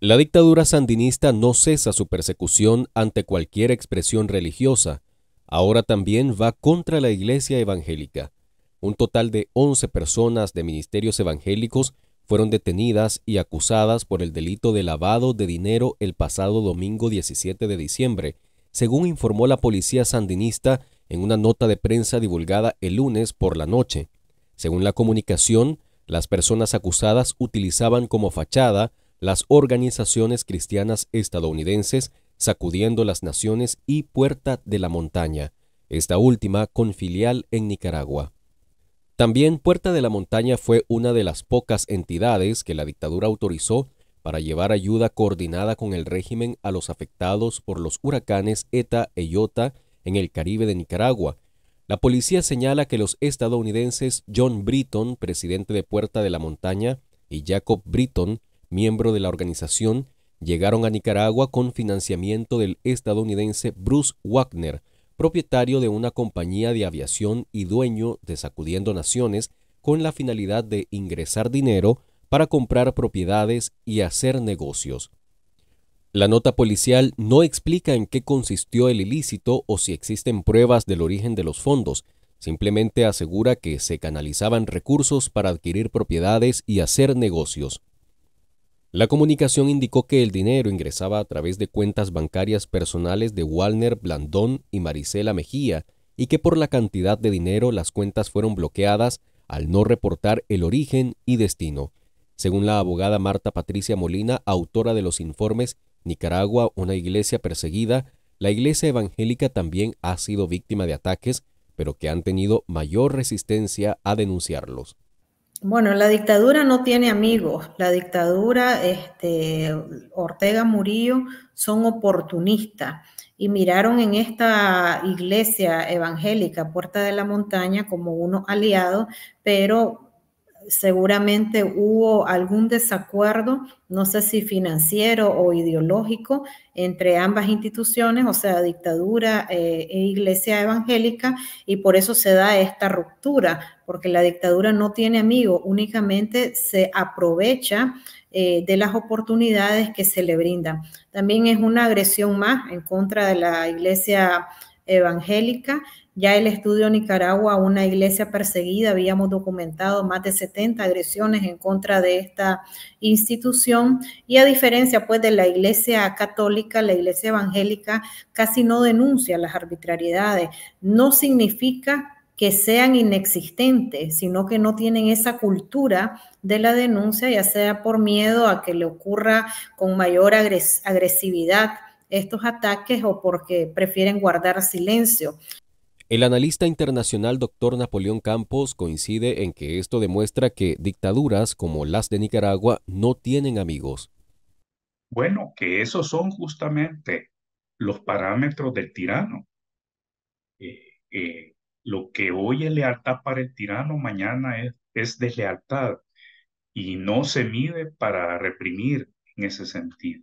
La dictadura sandinista no cesa su persecución ante cualquier expresión religiosa. Ahora también va contra la iglesia evangélica. Un total de 11 personas de ministerios evangélicos fueron detenidas y acusadas por el delito de lavado de dinero el pasado domingo 17 de diciembre, según informó la policía sandinista en una nota de prensa divulgada el lunes por la noche. Según la comunicación, las personas acusadas utilizaban como fachada las organizaciones cristianas estadounidenses Sacudiendo las Naciones y Puerta de la Montaña, esta última con filial en Nicaragua. También Puerta de la Montaña fue una de las pocas entidades que la dictadura autorizó para llevar ayuda coordinada con el régimen a los afectados por los huracanes ETA e Iota en el Caribe de Nicaragua. La policía señala que los estadounidenses John Britton, presidente de Puerta de la Montaña, y Jacob Britton, miembro de la organización, llegaron a Nicaragua con financiamiento del estadounidense Bruce Wagner, propietario de una compañía de aviación y dueño de Sacudiendo Naciones, con la finalidad de ingresar dinero para comprar propiedades y hacer negocios. La nota policial no explica en qué consistió el ilícito o si existen pruebas del origen de los fondos, simplemente asegura que se canalizaban recursos para adquirir propiedades y hacer negocios. La comunicación indicó que el dinero ingresaba a través de cuentas bancarias personales de Walner Blandón y Marisela Mejía y que por la cantidad de dinero las cuentas fueron bloqueadas al no reportar el origen y destino. Según la abogada Marta Patricia Molina, autora de los informes Nicaragua, una iglesia perseguida, la iglesia evangélica también ha sido víctima de ataques, pero que han tenido mayor resistencia a denunciarlos. Bueno, la dictadura no tiene amigos. La dictadura, este, Ortega Murillo, son oportunistas y miraron en esta iglesia evangélica, Puerta de la Montaña, como unos aliados, pero seguramente hubo algún desacuerdo, no sé si financiero o ideológico, entre ambas instituciones, o sea, dictadura eh, e iglesia evangélica, y por eso se da esta ruptura, porque la dictadura no tiene amigos, únicamente se aprovecha eh, de las oportunidades que se le brindan. También es una agresión más en contra de la iglesia evangélica ya el estudio Nicaragua, una iglesia perseguida, habíamos documentado más de 70 agresiones en contra de esta institución y a diferencia pues de la iglesia católica, la iglesia evangélica casi no denuncia las arbitrariedades. No significa que sean inexistentes, sino que no tienen esa cultura de la denuncia, ya sea por miedo a que le ocurra con mayor agresividad estos ataques o porque prefieren guardar silencio. El analista internacional doctor Napoleón Campos coincide en que esto demuestra que dictaduras como las de Nicaragua no tienen amigos. Bueno, que esos son justamente los parámetros del tirano. Eh, eh, lo que hoy es lealtad para el tirano, mañana es, deslealtad y no se mide para reprimir en ese sentido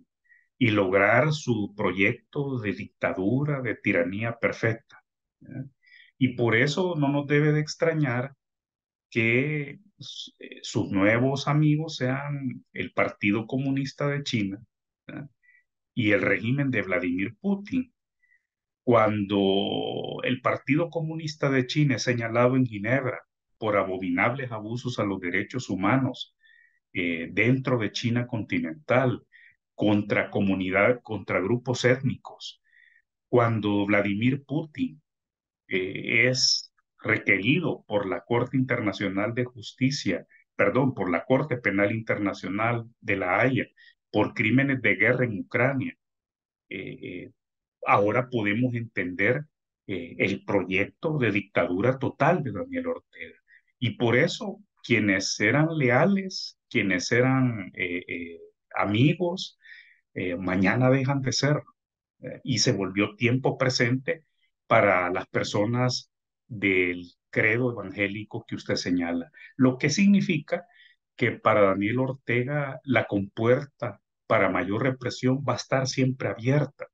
y lograr su proyecto de dictadura, de tiranía perfecta. Y por eso no nos debe de extrañar que eh, sus nuevos amigos sean el Partido Comunista de China y el régimen de Vladimir Putin. Cuando el Partido Comunista de China es señalado en Ginebra por abominables abusos a los derechos humanos eh, dentro de China continental, contra comunidad, contra grupos étnicos, cuando Vladimir Putin eh, es requerido por la Corte Internacional de Justicia, perdón, por la Corte Penal Internacional de La Haya, por crímenes de guerra en Ucrania. Eh, eh, ahora podemos entender el proyecto de dictadura total de Daniel Ortega. Y por eso quienes eran leales, quienes eran amigos, mañana dejan de ser y se volvió tiempo presente para las personas del credo evangélico que usted señala, lo que significa que para Daniel Ortega la compuerta para mayor represión va a estar siempre abierta.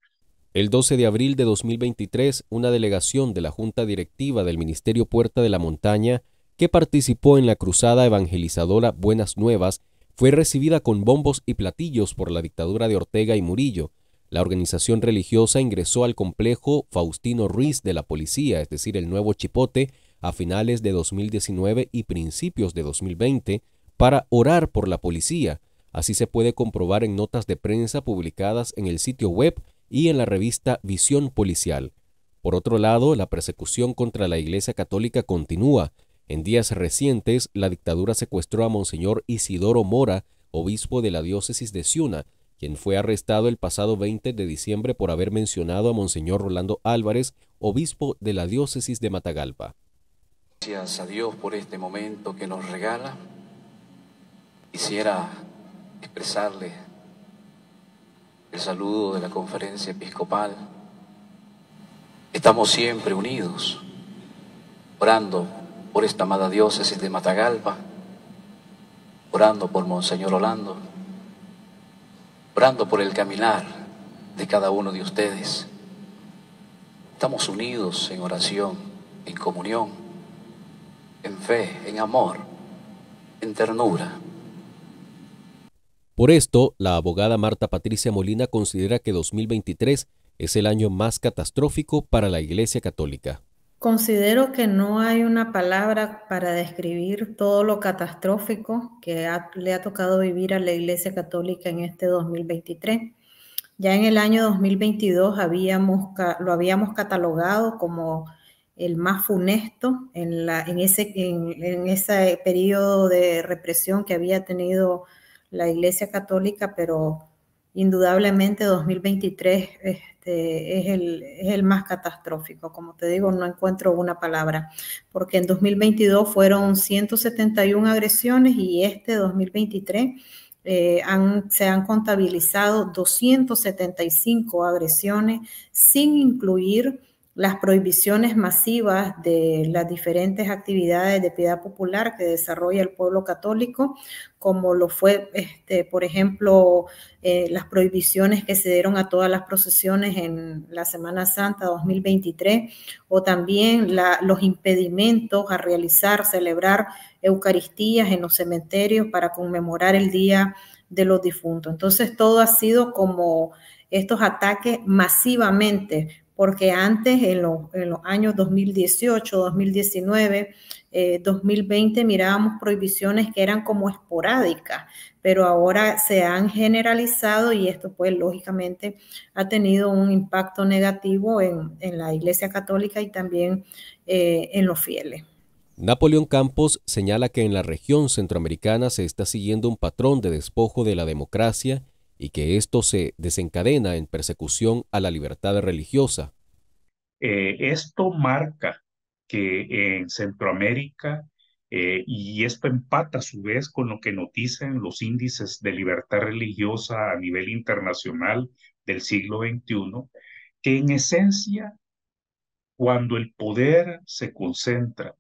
El 12 de abril de 2023, una delegación de la Junta Directiva del Ministerio Puerta de la Montaña, que participó en la cruzada evangelizadora Buenas Nuevas, fue recibida con bombos y platillos por la dictadura de Ortega y Murillo, la organización religiosa ingresó al complejo Faustino Ruiz de la Policía, es decir, el nuevo Chipote, a finales de 2019 y principios de 2020 para orar por la policía. Así se puede comprobar en notas de prensa publicadas en el sitio web y en la revista Visión Policial. Por otro lado, la persecución contra la Iglesia Católica continúa. En días recientes, la dictadura secuestró a Monseñor Isidoro Mora, obispo de la diócesis de Ciuna, quien fue arrestado el pasado 20 de diciembre por haber mencionado a Monseñor Rolando Álvarez, obispo de la diócesis de Matagalpa. Gracias a Dios por este momento que nos regala. Quisiera expresarle el saludo de la conferencia episcopal. Estamos siempre unidos, orando por esta amada diócesis de Matagalpa, orando por Monseñor Rolando Orando por el caminar de cada uno de ustedes. Estamos unidos en oración, en comunión, en fe, en amor, en ternura. Por esto, la abogada Marta Patricia Molina considera que 2023 es el año más catastrófico para la Iglesia Católica. Considero que no hay una palabra para describir todo lo catastrófico que le ha tocado vivir a la Iglesia Católica en este 2023. Ya en el año 2022 lo habíamos catalogado como el más funesto en, ese, en, en ese periodo de represión que había tenido la Iglesia Católica, pero indudablemente 2023 es este, es, el, es el más catastrófico. Como te digo, no encuentro una palabra, porque en 2022 fueron 171 agresiones y este 2023 eh, se han contabilizado 275 agresiones sin incluir las prohibiciones masivas de las diferentes actividades de piedad popular que desarrolla el pueblo católico, como lo fue, este, por ejemplo, eh, las prohibiciones que se dieron a todas las procesiones en la Semana Santa 2023, o también los impedimentos a realizar, celebrar Eucaristías en los cementerios para conmemorar el Día de los Difuntos. Entonces, todo ha sido como estos ataques masivamente porque antes, en, los años 2018, 2019, 2020, mirábamos prohibiciones que eran como esporádicas, pero ahora se han generalizado y esto pues lógicamente ha tenido un impacto negativo en, la Iglesia Católica y también eh, en los fieles. Napoleón Campos señala que en la región centroamericana se está siguiendo un patrón de despojo de la democracia y que esto se desencadena en persecución a la libertad religiosa. Eh, esto marca que en Centroamérica, eh, y esto empata a su vez con lo que noticen los índices de libertad religiosa a nivel internacional del siglo XXI, que en esencia, cuando el poder se concentra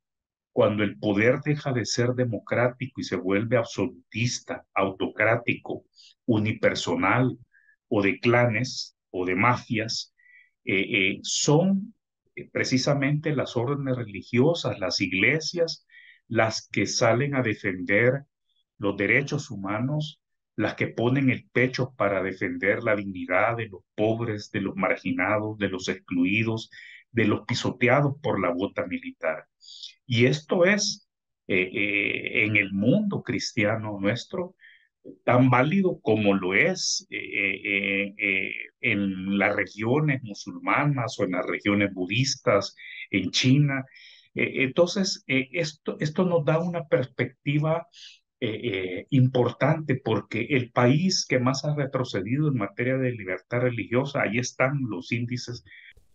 cuando el poder deja de ser democrático y se vuelve absolutista, autocrático, unipersonal o de clanes o de mafias, eh, eh, son eh, precisamente las órdenes religiosas, las iglesias, las que salen a defender los derechos humanos, las que ponen el pecho para defender la dignidad de los pobres, de los marginados, de los excluidos, de los pisoteados por la bota militar. Y esto es eh, eh, en el mundo cristiano nuestro tan válido como lo es eh, en las regiones musulmanas o en las regiones budistas, en China. entonces, esto, esto nos da una perspectiva importante porque el país que más ha retrocedido en materia de libertad religiosa, ahí están los índices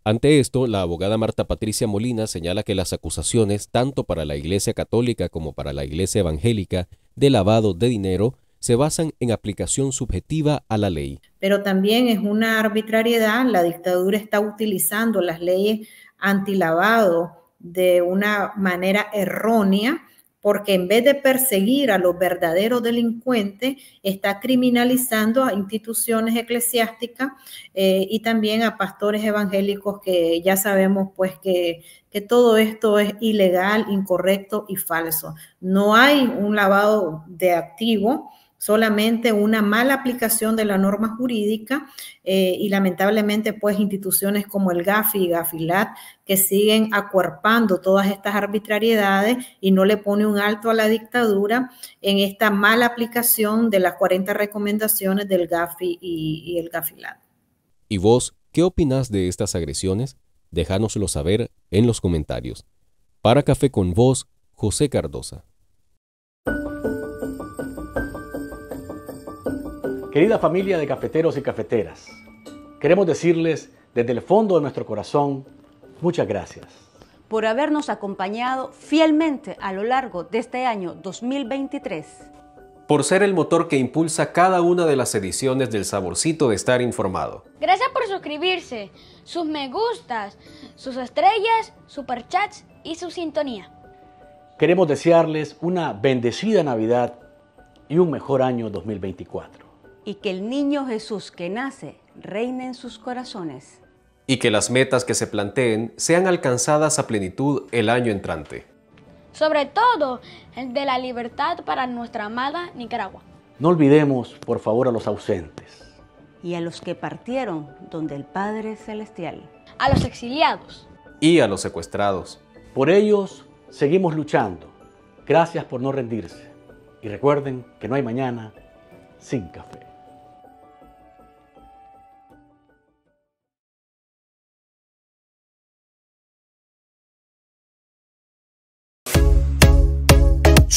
ante esto, la abogada Marta Patricia Molina señala que las acusaciones, tanto para la Iglesia Católica como para la Iglesia Evangélica, de lavado de dinero, se basan en aplicación subjetiva a la ley. Pero también es una arbitrariedad, la dictadura está utilizando las leyes antilavado de una manera errónea porque en vez de perseguir a los verdaderos delincuentes, está criminalizando a instituciones eclesiásticas eh, y también a pastores evangélicos que ya sabemos pues que, que todo esto es ilegal, incorrecto y falso. No hay un lavado de activo solamente una mala aplicación de la norma jurídica eh, y lamentablemente pues instituciones como el GAFI y GAFILAT que siguen acuerpando todas estas arbitrariedades y no le pone un alto a la dictadura en esta mala aplicación de las 40 recomendaciones del GAFI y, el GAFILAT. ¿Y vos qué opinas de estas agresiones? Déjanoslo saber en los comentarios. Para Café con vos, José Cardosa. Querida familia de cafeteros y cafeteras, queremos decirles desde el fondo de nuestro corazón muchas gracias. Por habernos acompañado fielmente a lo largo de este año 2023. Por ser el motor que impulsa cada una de las ediciones del saborcito de estar informado. Gracias por suscribirse, sus me gustas, sus estrellas, superchats y su sintonía. Queremos desearles una bendecida Navidad y un mejor año 2024 y que el niño Jesús que nace reine en sus corazones. Y que las metas que se planteen sean alcanzadas a plenitud el año entrante. Sobre todo el de la libertad para nuestra amada Nicaragua. No olvidemos, por favor, a los ausentes. Y a los que partieron donde el Padre Celestial. A los exiliados. Y a los secuestrados. Por ellos seguimos luchando. Gracias por no rendirse. Y recuerden que no hay mañana sin café.